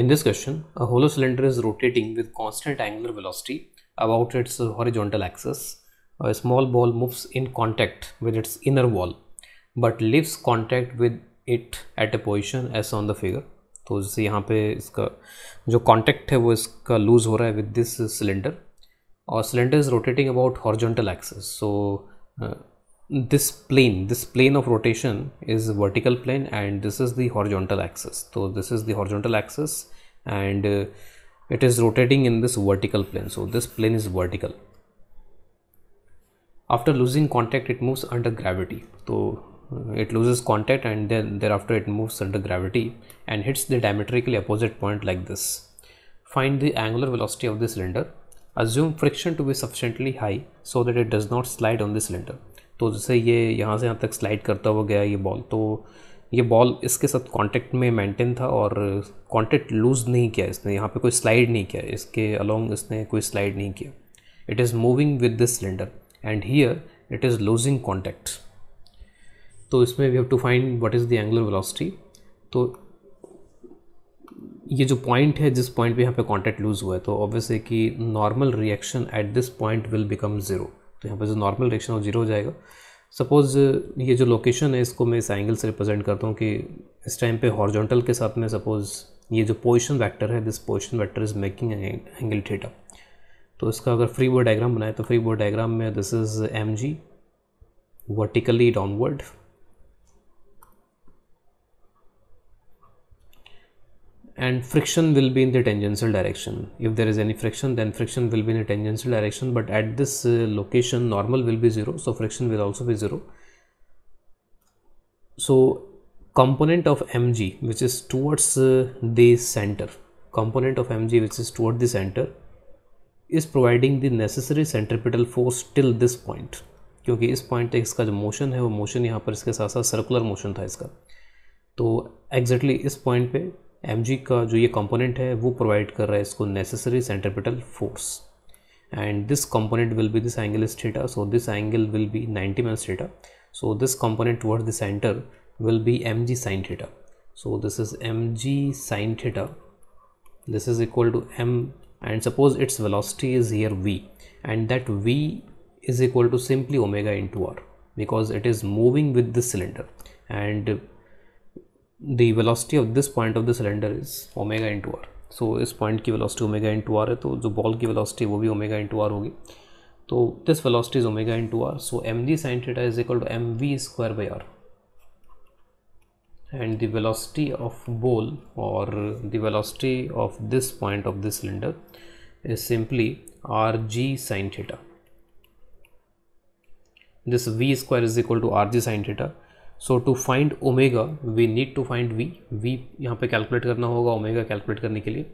In this question, a hollow cylinder is rotating with constant angular velocity about its horizontal axis. A small ball moves in contact with its inner wall but leaves contact with it at a position as on the figure. तो जैसे यहाँ पे इसका जो contact है वो इसका loose हो रहा है विद दिस सिलेंडर और cylinder is rotating about horizontal axis so this plane this plane of rotation is vertical plane and this is the horizontal axis so this is the horizontal axis and uh, it is rotating in this vertical plane so this plane is vertical after losing contact it moves under gravity so uh, it loses contact and then thereafter it moves under gravity and hits the diametrically opposite point like this find the angular velocity of the cylinder assume friction to be sufficiently high so that it does not slide on the cylinder तो जैसे ये यहाँ से यहाँ तक slide करता हुआ गया ये बॉल तो ये बॉल इसके साथ कांटेक्ट में मेंटेन था और कांटेक्ट लूज़ नहीं किया इसने यहाँ पे कोई स्लाइड नहीं किया इसके अलोंग इसने कोई स्लाइड नहीं किया it is moving with this cylinder and here it is losing contact तो इसमें we have to find what is the angular velocity तो ये जो पॉइंट है जिस पॉइंट पे यहाँ पे कांटेक्ट लूज़ हुआ है तो ऑब्वियस है कि normal reaction at this point will become zero तो यहाँ पर जो नॉर्मल डायरेक्शन वो जीरो हो जाएगा सपोज़ uh, ये जो लोकेशन है इसको मैं इस एंगल से रिप्रेजेंट करता हूँ कि इस टाइम पे हॉर्जोंटल के साथ में सपोज़ ये जो पोजिशन वैक्टर है this position vector is making angle theta तो इसका अगर फ्री बोर्ड डायग्राम बनाए तो फ्री बोर्ड डायग्राम में this is M G vertically downward and friction will be in the tangential direction if there is any friction then friction will be in the tangential direction but at this uh, location normal will be zero so friction will also be zero so component of mg which is towards uh, the center component of mg which is toward the center is providing the necessary centripetal force till this point Because this point X इसका जो motion है वो motion यहाँ पर इसके साथ साथ circular motion था इसका So, exactly this point पे Mg का जो ये कंपोनेंट है वो प्रोवाइड कर रहा है इसको necessary centripetal force and this component will be this angle is theta so this angle will be 90 minus theta so this component towards the center will be mg sine theta so this is mg sine theta this is equal to m and suppose its velocity is here v and that v is equal to simply omega into r because it is moving with the cylinder and the velocity of this point of the cylinder is omega into r. So इस पॉइंट की velocity omega into are है तो जो ball की velocity वो भी omega into R होगी तो this velocity is omega into R so M G sine theta is equal to M V square by R and the velocity of ball और the velocity of this point of this cylinder is simply R G sine theta this V square is equal to R G sine theta so to find omega we need to find V V यहाँ पे calculate करना होगा omega calculate करने के लिए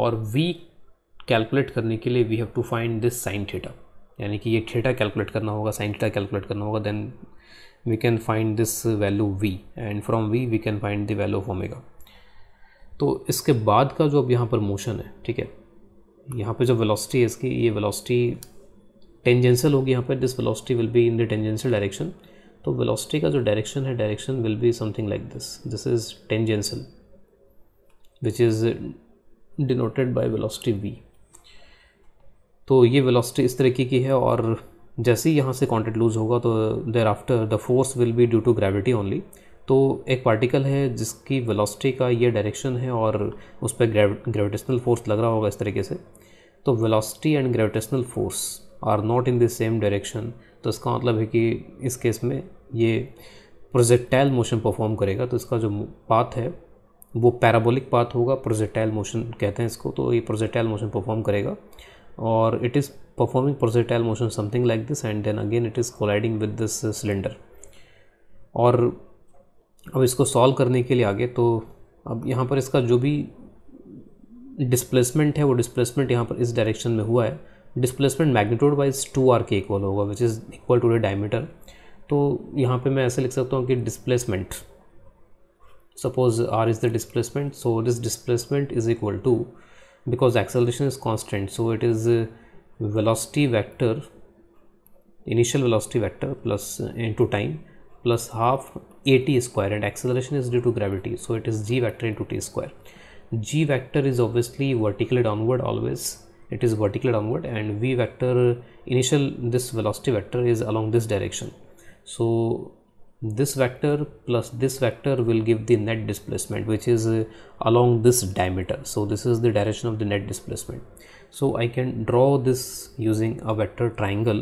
और we calculate करने के लिए we have to find this sine theta यानी कि ये थीटा कैलकुलेट करना होगा साइन थीटा कैलकुलेट करना होगा then we can find this value V and from V we can find the value of omega तो इसके बाद का जो अब यहाँ पर मोशन है ठीक है यहाँ पे जो वेलोसिटी है इसकी ये वेलोसिटी टेंजेंशियल होगी यहाँ पर this velocity will be in the tangential direction तो वेलोसिटी का जो डायरेक्शन है direction will be something like this this is tangential which is denoted by velocity V तो ये वेलोसिटी इस तरीके की है और जैसे ही यहाँ से कॉन्टेक्ट लूज होगा तो thereafter the force will be due to gravity only तो एक पार्टिकल है जिसकी वेलोसिटी का ये डायरेक्शन है और उस पर ग्रेविटेशनल फोर्स लग रहा होगा इस तरीके से तो velocity and gravitational force are not in the same direction तो इसका मतलब है कि इस केस में ये प्रोजेक्टाइल मोशन परफॉर्म करेगा तो इसका जो पाथ है वो पैराबोलिक पाथ होगा प्रोजेक्टाइल मोशन कहते हैं इसको तो ये प्रोजेक्टाइल मोशन परफॉर्म करेगा और it is performing projectile motion something like this and then again it is colliding with this cylinder और अब इसको सॉल्व करने के लिए आगे तो अब यहाँ पर इसका जो भी डिस्प्लेसमेंट है वो डिस्प्लेसमेंट यहाँ पर इस डायरेक्शन में हुआ है displacement magnitude wise two R के इक्वल होगा which is equal to the diameter तो यहाँ पे मैं ऐसे लिख सकता हूँ suppose r is the displacement so this displacement is equal to because acceleration is constant so it is velocity vector initial velocity vector plus into time plus half at square and acceleration is due to gravity so it is g vector into t square g vector is obviously vertically downward always it is vertically downward and v vector initial this velocity vector is along this direction so this vector plus this vector will give the net displacement which is uh, along this diameter so this is the direction of the net displacement so I can draw this using a vector triangle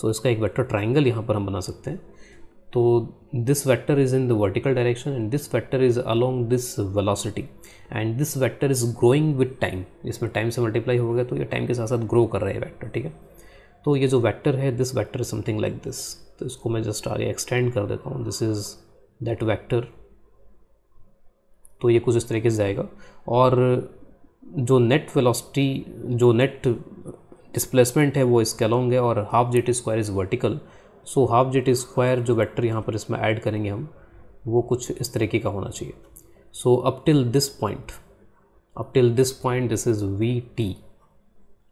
so iska ek vector triangle yahan par hum bana sakte hain तो this vector is in the vertical direction and this vector is along this velocity and this vector is growing with time इसमें time से multiply हो गया तो ये time के साथ साथ grow कर रहा है vector ठीक है तो ये जो vector है this vector is something like this तो इसको मैं जस्ट आगे एक्सटेंड कर देता हूँ दिस इज़ दैट वैक्टर तो ये कुछ इस तरीके से जाएगा और जो नेट वेलोसिटी जो नेट डिस्प्लेसमेंट है वो इसके अलॉन्ग है और half g t square is vertical so half g t square जो वैक्टर यहाँ पर इसमें ऐड करेंगे हम वो कुछ इस तरीके का होना चाहिए so up till this point up till this point this is V T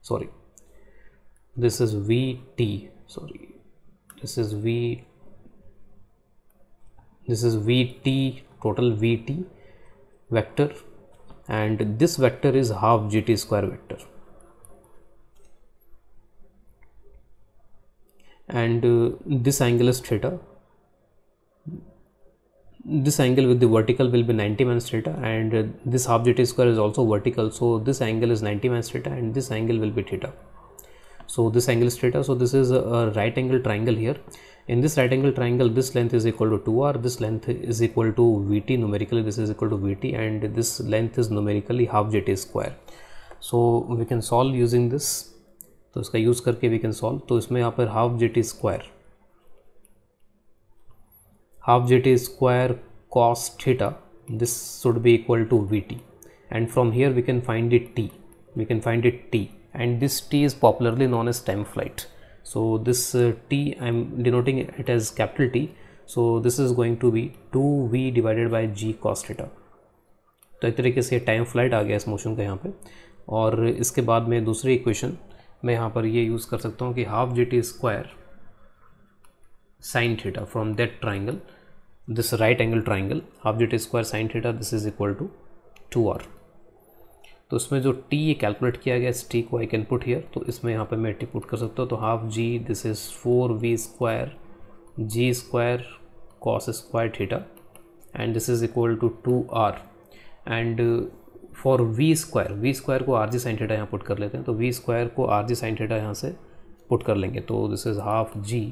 sorry this is V T sorry this is v this is vt total vt vector and this vector is half gt square vector and uh, this angle is theta this angle with the vertical will be 90 minus theta and uh, this half gt square is also vertical so this angle is 90 minus theta and this angle will be theta so this angle is theta so this is a, a right angle triangle here in this right angle triangle this length is equal to 2r this length is equal to vt numerically this is equal to vt and this length is numerically half jt square so we can solve using this So इसका use करके we can solve. तो इसमें यहाँ पर half jt square. Half jt square cos theta. this should be equal to vt and from here we can find it t we can find it t and this T is popularly known as time flight. So this uh, T I'm denoting it as capital T. So this is going to be 2v divided by g cos theta. तो एक तरीके से time flight आ गया इस motion का यहाँ पे और इसके बाद में दूसरी इक्वेशन मैं यहाँ पर ये यूज़ कर सकता हूँ कि half G T square sine theta from that triangle this right angle triangle half G T square sine theta this is equal to two R तो इसमें जो टी ये कैलकुलेट किया गया इस टी को आई कैन पुट हियर तो इसमें यहाँ पे मैं टी पुट कर सकता हूँ तो half G this is four V square G square cos square theta and this is equal to two R and for V square V square को आर जी साइन थीटा यहाँ put कर लेते हैं तो वी स्क्वायर को R G sine theta यहाँ से put कर लेंगे तो this is half G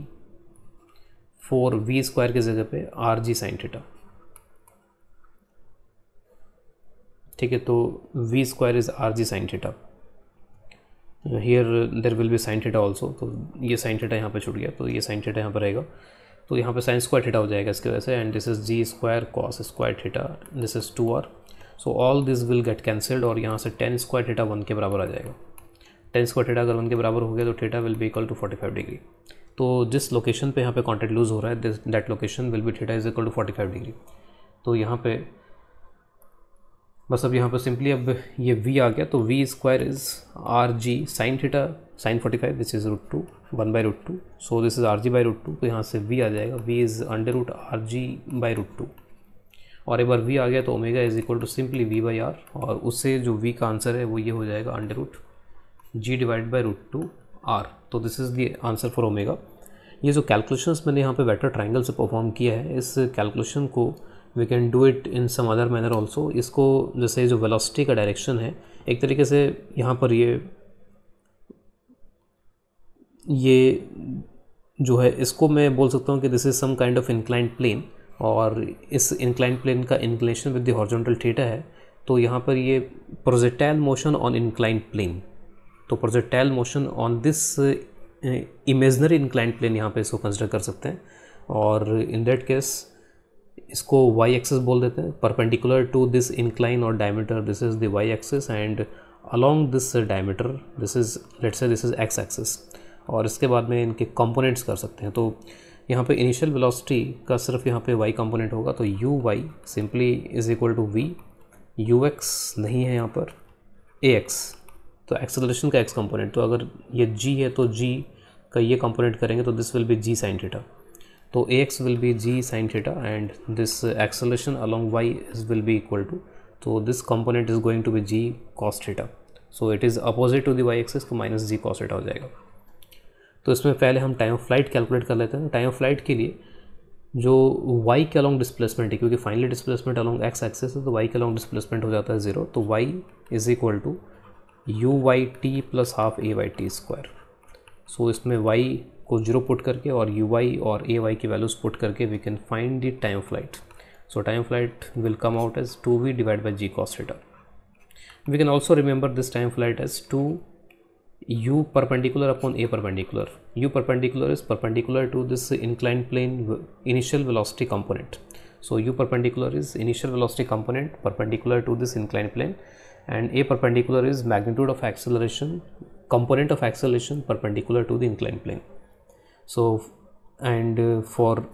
four V square की जगह पे आर जी साइन थीटा ठीक है तो V square is R G sine theta here there will be sine theta also तो ये साइन थीटा यहाँ पर छूट गया तो ये साइन थीटा यहाँ पर रहेगा तो यहाँ पे साइन स्क्वायर थीटा हो जाएगा इसकी वजह से and this is G square cos square theta this is two R so all this will get cancelled और यहाँ से टेन स्क्वायर थीटा वन के बराबर आ जाएगा टेन स्क्वायर थीटा अगर वन के बराबर हो गया तो theta will be equal to forty five degree तो जिस लोकेशन पे यहाँ पे कॉन्टेक्ट लूज़ हो रहा है this that location will be theta is equal to forty five degree तो यहाँ पे बस अब यहाँ पर सिंपली अब ये v आ गया तो v square is R G sine theta sine forty five this is root two one by root two so this is R G by root two तो यहाँ से v आ जाएगा v is under root R G by root two और एक बार v आ गया तो omega is equal to simply v by R और उससे जो v का आंसर है वो ये हो जाएगा under root G divide by root two R तो this is the answer for omega ये जो कैलकुलेशन मैंने यहाँ पे वेक्टर ट्राइंगल से परफॉर्म किया है इस कैलकुलेशन को we can do it in some other manner also इसको जैसे जो वेलोसिटी का डायरेक्शन है एक तरीके से यहाँ पर ये ये जो है इसको मैं बोल सकता हूँ कि this is some kind of inclined plane और इस इंक्लाइंट प्लेन का inclination with the horizontal theta है तो यहाँ पर ये projectile motion on inclined plane तो projectile motion on this imaginary inclined plane यहाँ पे इसको कंसिडर कर सकते हैं और इन दैट केस इसको y एक्सेस बोल देते हैं परपेंडिकुलर टू दिस इंक्लाइन और diameter this is the y axis and along this diameter this is let say this is x axis और इसके बाद में इनके कंपोनेंट्स कर सकते हैं तो यहाँ पे इनिशियल वेलोसिटी का सिर्फ यहाँ पे y कंपोनेंट होगा तो U Y simply is equal to V U X नहीं है यहाँ पर ए एक्स तो एक्सेलरेशन का एक्स कंपोनेंट तो अगर ये जी है तो जी का ये कंपोनेंट करेंगे तो this will be G sine theta तो A X will be G sine theta and this acceleration along Y is will be equal to तो this component is going to be G cos theta so it is opposite to the Y axis तो minus G cos theta हो जाएगा तो इसमें पहले हम time of flight calculate कर लेते हैं टाइम ऑफ फ्लाइट के लिए जो y के अलॉन्ग डिस्प्लेसमेंट है क्योंकि finally displacement along x axis है तो y के अलॉन्ग डिस्प्लेसमेंट हो जाता है जीरो तो y is equal to U Y T plus half A Y T square so इसमें y को जीरो पुट करके और यू वाई और ए वाई की वैल्यूज़ पुट करके we can find the time flight so time flight will come out as 2v divided by g cos theta we can also remember this time flight as 2 u perpendicular upon a perpendicular u perpendicular is perpendicular to this inclined plane initial velocity component so u perpendicular is initial velocity component perpendicular to this inclined plane and a perpendicular is magnitude of acceleration component of acceleration perpendicular to the inclined plane so and uh, for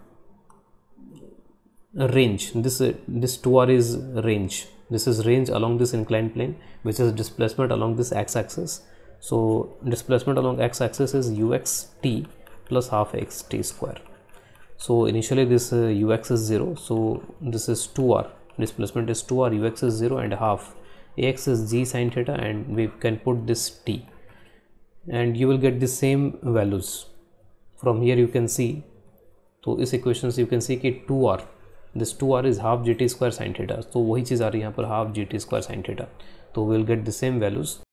range this uh, this 2r is range this is range along this inclined plane which is displacement along this x-axis so displacement along x-axis is uxt plus half x t square so initially this uh, ux is 0 so this is 2r displacement is 2r ux is 0 and half ax is g sine theta and we can put this t and you will get the same values from here you can see तो इस equation से you can see कि two R this two R is half G T square sine theta तो वही चीज़ आ रही है यहाँ पर half G T square sine theta तो will get the same values